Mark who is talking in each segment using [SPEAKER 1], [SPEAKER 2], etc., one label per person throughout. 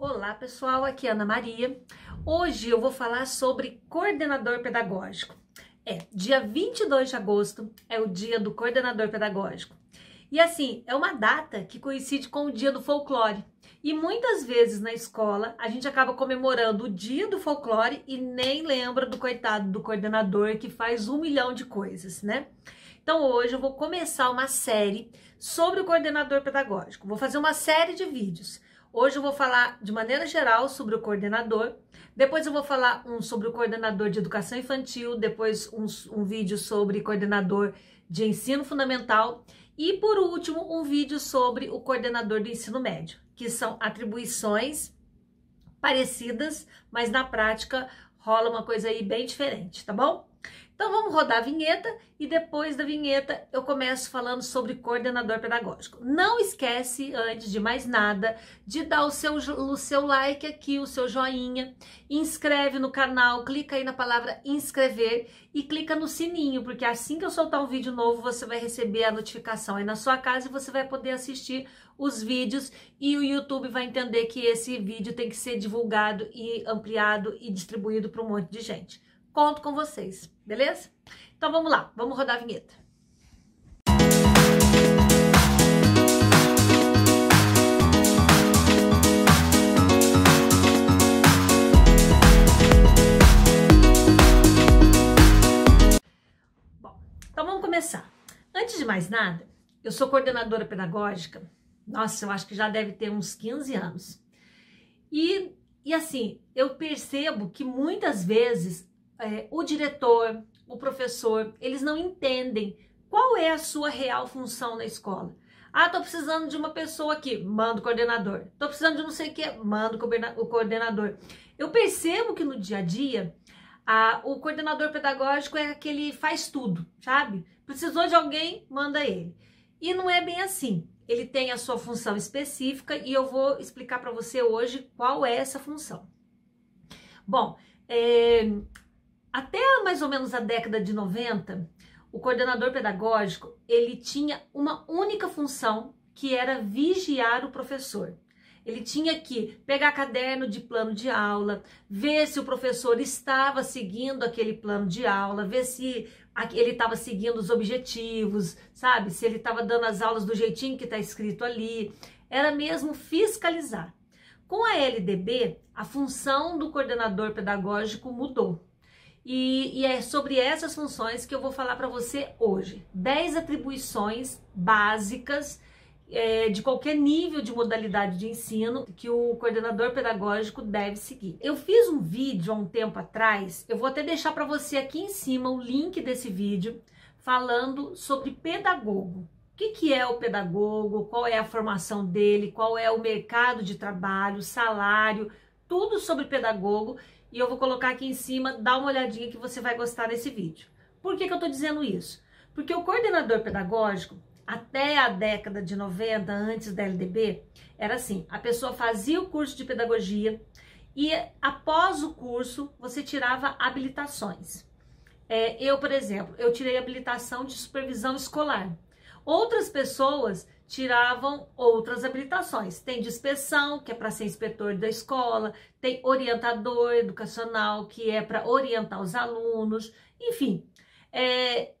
[SPEAKER 1] Olá pessoal, aqui é Ana Maria. Hoje eu vou falar sobre coordenador pedagógico. É, dia 22 de agosto é o dia do coordenador pedagógico. E assim, é uma data que coincide com o dia do folclore. E muitas vezes na escola a gente acaba comemorando o dia do folclore e nem lembra do coitado do coordenador que faz um milhão de coisas, né? Então hoje eu vou começar uma série sobre o coordenador pedagógico. Vou fazer uma série de vídeos Hoje eu vou falar de maneira geral sobre o coordenador, depois eu vou falar um sobre o coordenador de educação infantil, depois um, um vídeo sobre coordenador de ensino fundamental e, por último, um vídeo sobre o coordenador do ensino médio, que são atribuições parecidas, mas na prática rola uma coisa aí bem diferente, tá bom? Então vamos rodar a vinheta e depois da vinheta eu começo falando sobre coordenador pedagógico. Não esquece, antes de mais nada, de dar o seu, o seu like aqui, o seu joinha, inscreve no canal, clica aí na palavra inscrever e clica no sininho, porque assim que eu soltar um vídeo novo, você vai receber a notificação aí na sua casa e você vai poder assistir os vídeos e o YouTube vai entender que esse vídeo tem que ser divulgado e ampliado e distribuído para um monte de gente. Conto com vocês! beleza? Então vamos lá, vamos rodar a vinheta. Bom, então vamos começar. Antes de mais nada, eu sou coordenadora pedagógica, nossa, eu acho que já deve ter uns 15 anos. E, e assim, eu percebo que muitas vezes é, o diretor, o professor, eles não entendem qual é a sua real função na escola. Ah, tô precisando de uma pessoa aqui, manda o coordenador. Tô precisando de não sei o que, manda o coordenador. Eu percebo que no dia a dia, a, o coordenador pedagógico é aquele faz tudo, sabe? Precisou de alguém, manda ele. E não é bem assim. Ele tem a sua função específica e eu vou explicar para você hoje qual é essa função. Bom, é, até mais ou menos a década de 90, o coordenador pedagógico, ele tinha uma única função, que era vigiar o professor. Ele tinha que pegar caderno de plano de aula, ver se o professor estava seguindo aquele plano de aula, ver se ele estava seguindo os objetivos, sabe? Se ele estava dando as aulas do jeitinho que está escrito ali. Era mesmo fiscalizar. Com a LDB, a função do coordenador pedagógico mudou. E, e é sobre essas funções que eu vou falar para você hoje. 10 atribuições básicas é, de qualquer nível de modalidade de ensino que o coordenador pedagógico deve seguir. Eu fiz um vídeo há um tempo atrás, eu vou até deixar para você aqui em cima o link desse vídeo falando sobre pedagogo. O que, que é o pedagogo, qual é a formação dele, qual é o mercado de trabalho, salário, tudo sobre pedagogo e eu vou colocar aqui em cima, dá uma olhadinha que você vai gostar desse vídeo. Por que, que eu estou dizendo isso? Porque o coordenador pedagógico, até a década de 90, antes da LDB, era assim, a pessoa fazia o curso de pedagogia e após o curso você tirava habilitações. É, eu, por exemplo, eu tirei habilitação de supervisão escolar. Outras pessoas tiravam outras habilitações. Tem de inspeção, que é para ser inspetor da escola, tem orientador educacional, que é para orientar os alunos, enfim. É,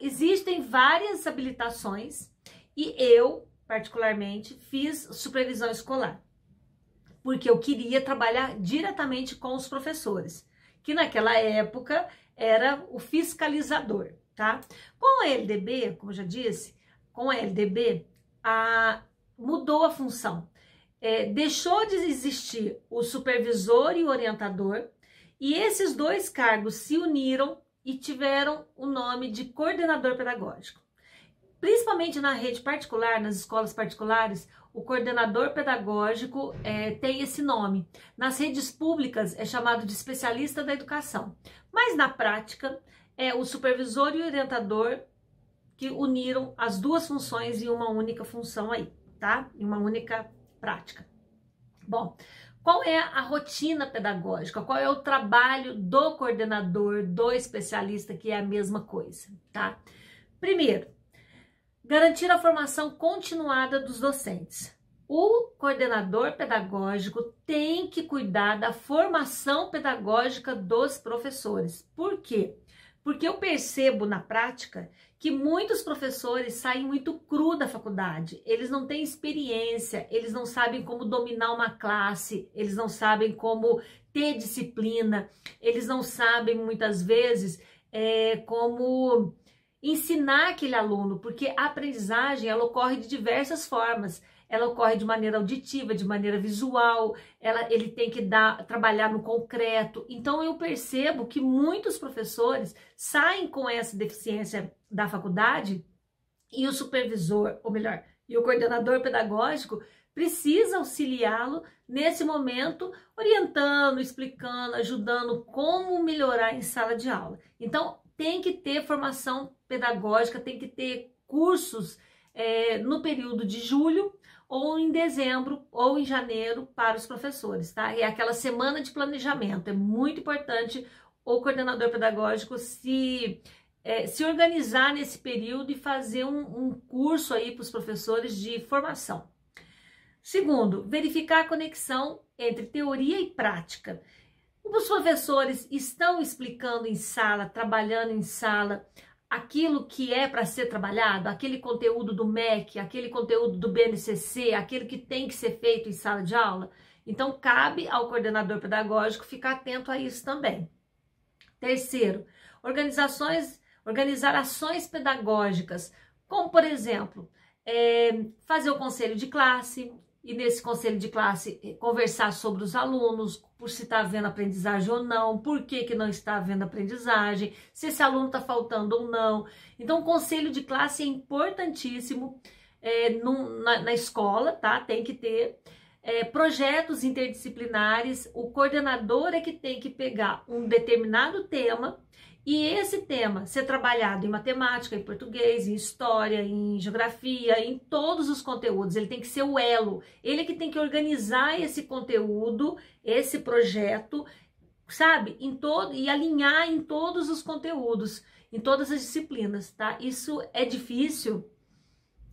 [SPEAKER 1] existem várias habilitações e eu, particularmente, fiz supervisão escolar, porque eu queria trabalhar diretamente com os professores, que naquela época era o fiscalizador, tá? Com a LDB, como já disse, com a LDB, a, mudou a função. É, deixou de existir o supervisor e o orientador, e esses dois cargos se uniram e tiveram o nome de coordenador pedagógico. Principalmente na rede particular, nas escolas particulares, o coordenador pedagógico é, tem esse nome. Nas redes públicas é chamado de especialista da educação, mas na prática é o supervisor e o orientador que uniram as duas funções em uma única função aí, tá? Em uma única prática. Bom, qual é a rotina pedagógica? Qual é o trabalho do coordenador, do especialista, que é a mesma coisa, tá? Primeiro, garantir a formação continuada dos docentes. O coordenador pedagógico tem que cuidar da formação pedagógica dos professores. Por quê? Porque eu percebo na prática que muitos professores saem muito cru da faculdade. Eles não têm experiência, eles não sabem como dominar uma classe, eles não sabem como ter disciplina, eles não sabem muitas vezes é, como ensinar aquele aluno, porque a aprendizagem ela ocorre de diversas formas ela ocorre de maneira auditiva, de maneira visual, ela, ele tem que dar, trabalhar no concreto. Então eu percebo que muitos professores saem com essa deficiência da faculdade e o supervisor, ou melhor, e o coordenador pedagógico precisa auxiliá-lo nesse momento, orientando, explicando, ajudando como melhorar em sala de aula. Então, tem que ter formação pedagógica, tem que ter cursos é, no período de julho, ou em dezembro ou em janeiro para os professores, tá? E é aquela semana de planejamento. É muito importante o coordenador pedagógico se, é, se organizar nesse período e fazer um, um curso aí para os professores de formação. Segundo, verificar a conexão entre teoria e prática. Os professores estão explicando em sala, trabalhando em sala, aquilo que é para ser trabalhado, aquele conteúdo do MEC, aquele conteúdo do BNCC, aquele que tem que ser feito em sala de aula. Então, cabe ao coordenador pedagógico ficar atento a isso também. Terceiro, organizações, organizar ações pedagógicas, como, por exemplo, é, fazer o conselho de classe, e nesse conselho de classe é, conversar sobre os alunos, por se está havendo aprendizagem ou não, por que, que não está havendo aprendizagem, se esse aluno está faltando ou não. Então, o conselho de classe é importantíssimo é, num, na, na, escola, tá? Tem que ter é, projetos interdisciplinares, o coordenador é que tem que pegar um determinado tema e esse tema ser trabalhado em matemática, em português, em história, em geografia, em todos os conteúdos, ele tem que ser o elo, ele é que tem que organizar esse conteúdo, esse projeto, sabe? Em todo e alinhar em todos os conteúdos, em todas as disciplinas, tá? Isso é difícil?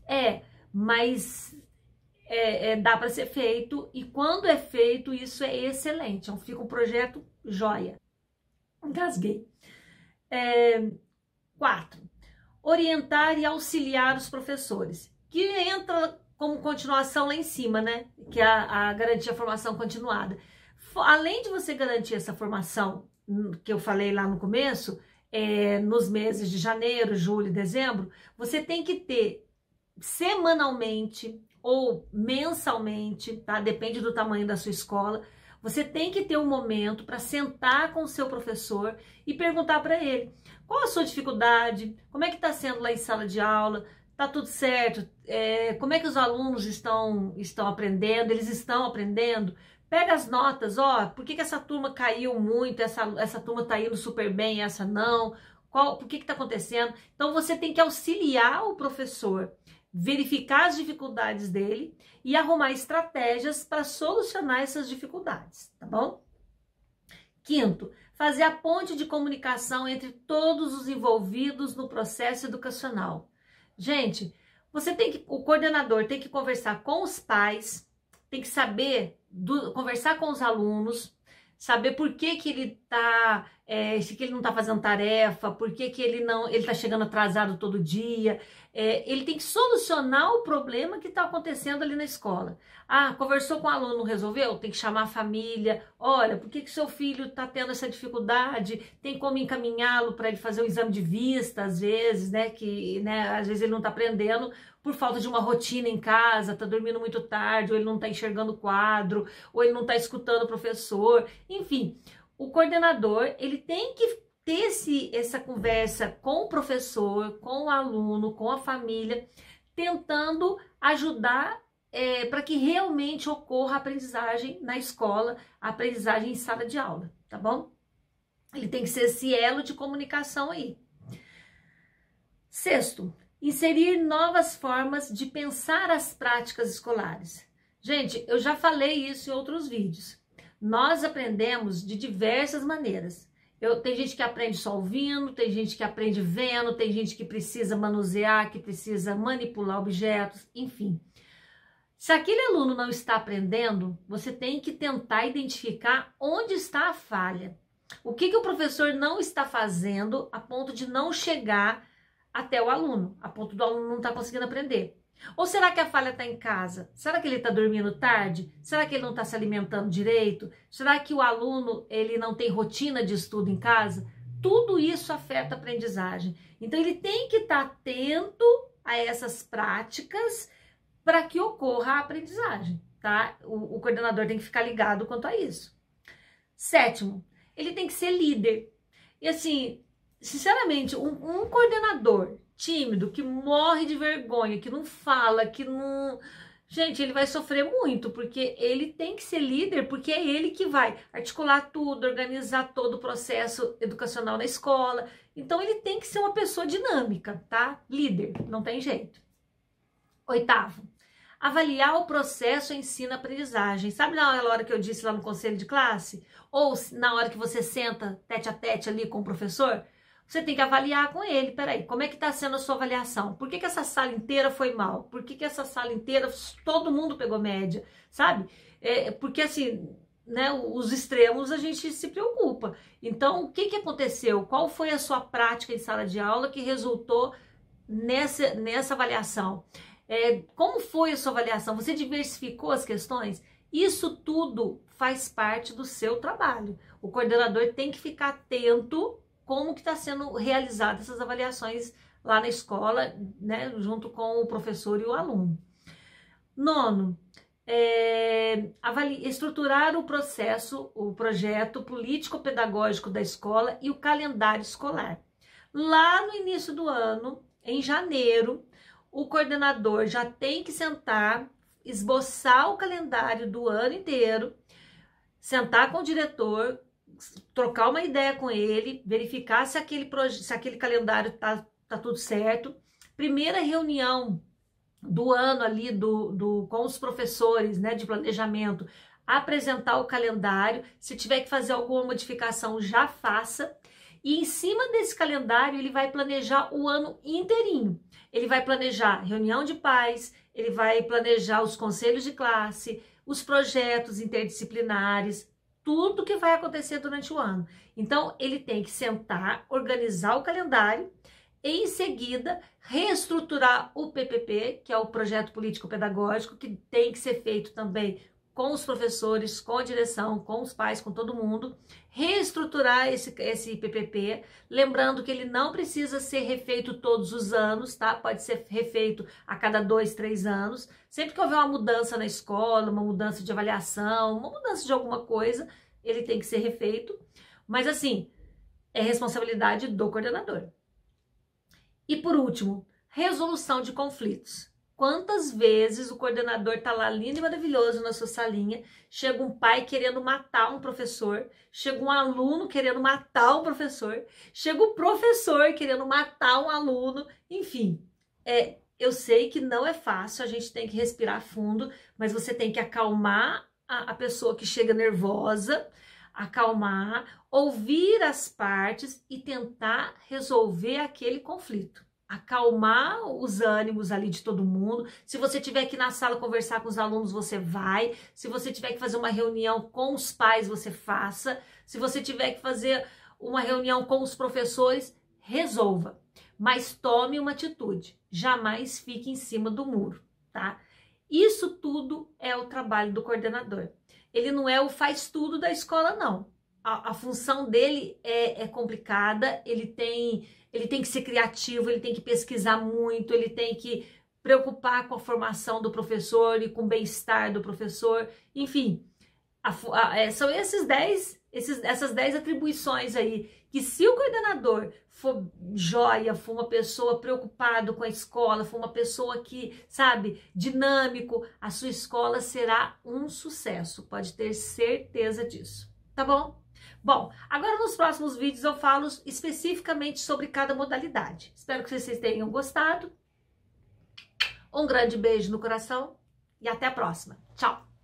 [SPEAKER 1] É, mas é, é, dá para ser feito e quando é feito, isso é excelente. Então, fica um projeto joia. Engasguei. É, quatro, orientar e auxiliar os professores, que entra como continuação lá em cima, né? Que é a, a garantir a formação continuada. Além de você garantir essa formação hum, que eu falei lá no começo, é, nos meses de janeiro, julho e dezembro, você tem que ter semanalmente ou mensalmente, tá? Depende do tamanho da sua escola, você tem que ter um momento para sentar com o seu professor e perguntar para ele qual a sua dificuldade, como é que está sendo lá em sala de aula, está tudo certo, é, como é que os alunos estão, estão aprendendo, eles estão aprendendo. Pega as notas, ó, por que, que essa turma caiu muito, essa, essa turma está indo super bem, essa não, qual, por que está acontecendo? Então você tem que auxiliar o professor verificar as dificuldades dele e arrumar estratégias para solucionar essas dificuldades, tá bom? Quinto, fazer a ponte de comunicação entre todos os envolvidos no processo educacional. Gente, você tem que, o coordenador tem que conversar com os pais, tem que saber do, conversar com os alunos, saber por que que ele está é, que ele não está fazendo tarefa, por que, que ele não ele está chegando atrasado todo dia. É, ele tem que solucionar o problema que está acontecendo ali na escola. Ah, conversou com o aluno, resolveu? Tem que chamar a família. Olha, por que, que seu filho está tendo essa dificuldade? Tem como encaminhá-lo para ele fazer o um exame de vista, às vezes, né? Que né, às vezes ele não está aprendendo por falta de uma rotina em casa, está dormindo muito tarde, ou ele não está enxergando o quadro, ou ele não está escutando o professor. Enfim, o coordenador ele tem que ter esse, essa conversa com o professor, com o aluno, com a família, tentando ajudar é, para que realmente ocorra a aprendizagem na escola, a aprendizagem em sala de aula, tá bom? Ele tem que ser esse elo de comunicação aí. Sexto, inserir novas formas de pensar as práticas escolares. Gente, eu já falei isso em outros vídeos. Nós aprendemos de diversas maneiras. Eu, tem gente que aprende só ouvindo, tem gente que aprende vendo, tem gente que precisa manusear, que precisa manipular objetos, enfim. Se aquele aluno não está aprendendo, você tem que tentar identificar onde está a falha. O que, que o professor não está fazendo a ponto de não chegar até o aluno, a ponto do aluno não estar tá conseguindo aprender. Ou será que a falha está em casa? Será que ele está dormindo tarde? Será que ele não está se alimentando direito? Será que o aluno ele não tem rotina de estudo em casa? Tudo isso afeta a aprendizagem. Então ele tem que estar tá atento a essas práticas para que ocorra a aprendizagem, tá? O, o coordenador tem que ficar ligado quanto a isso. Sétimo, ele tem que ser líder. E assim, sinceramente, um, um, coordenador tímido que morre de vergonha, que não fala, que não. Gente, ele vai sofrer muito, porque ele tem que ser líder, porque é ele que vai articular tudo, organizar todo o processo educacional na escola. Então, ele tem que ser uma pessoa dinâmica, tá? Líder, não tem jeito. Oitavo, avaliar o processo ensino-aprendizagem. Sabe na hora que eu disse lá no conselho de classe? Ou na hora que você senta tete a tete ali com o professor? Você tem que avaliar com ele. Peraí, como é que está sendo a sua avaliação? Por que, que essa sala inteira foi mal? Por que, que essa sala inteira todo mundo pegou média? Sabe? É, porque assim, né, os extremos a gente se preocupa. Então, o que, que aconteceu? Qual foi a sua prática em sala de aula que resultou nessa, nessa avaliação? É, como foi a sua avaliação? Você diversificou as questões? Isso tudo faz parte do seu trabalho. O coordenador tem que ficar atento como que está sendo realizada essas avaliações lá na escola, né, junto com o professor e o aluno. Nono, é, estruturar o processo, o projeto político-pedagógico da escola e o calendário escolar. Lá no início do ano, em janeiro, o coordenador já tem que sentar, esboçar o calendário do ano inteiro, sentar com o diretor, trocar uma ideia com ele, verificar se aquele, se aquele calendário tá, tá tudo certo. Primeira reunião do ano ali do, do com os professores né, de planejamento, apresentar o calendário. Se tiver que fazer alguma modificação, já faça. E em cima desse calendário, ele vai planejar o ano inteirinho. Ele vai planejar reunião de pais, ele vai planejar os conselhos de classe, os projetos interdisciplinares, tudo que vai acontecer durante o ano. Então, ele tem que sentar, organizar o calendário, em seguida, reestruturar o PPP, que é o projeto político pedagógico, que tem que ser feito também com os professores, com a direção, com os pais, com todo mundo, reestruturar esse, esse PPP, lembrando que ele não precisa ser refeito todos os anos, tá? Pode ser refeito a cada dois, três anos. Sempre que houver uma mudança na escola, uma mudança de avaliação, uma mudança de alguma coisa, ele tem que ser refeito. Mas assim, é responsabilidade do coordenador. E por último, resolução de conflitos. Quantas vezes o coordenador está lá lindo e maravilhoso na sua salinha, chega um pai querendo matar um professor, chega um aluno querendo matar um professor, chega o um professor querendo matar um aluno, enfim. É, eu sei que não é fácil, a gente tem que respirar fundo, mas você tem que acalmar a, a pessoa que chega nervosa, acalmar, ouvir as partes e tentar resolver aquele conflito acalmar os ânimos ali de todo mundo. Se você tiver que na sala conversar com os alunos, você vai. Se você tiver que fazer uma reunião com os pais, você faça. Se você tiver que fazer uma reunião com os professores, resolva. Mas tome uma atitude. Jamais fique em cima do muro, tá? Isso tudo é o trabalho do coordenador. Ele não é o faz tudo da escola, não. A, a função dele é, é complicada, ele tem ele tem que ser criativo, ele tem que pesquisar muito, ele tem que preocupar com a formação do professor e com o bem-estar do professor, enfim. A, a, é, são esses 10, esses, essas 10 atribuições aí, que se o coordenador for joia, for uma pessoa preocupada com a escola, for uma pessoa que, sabe, dinâmico, a sua escola será um sucesso, pode ter certeza disso, tá bom? Bom, agora nos próximos vídeos eu falo especificamente sobre cada modalidade. Espero que vocês tenham gostado. Um grande beijo no coração e até a próxima. Tchau!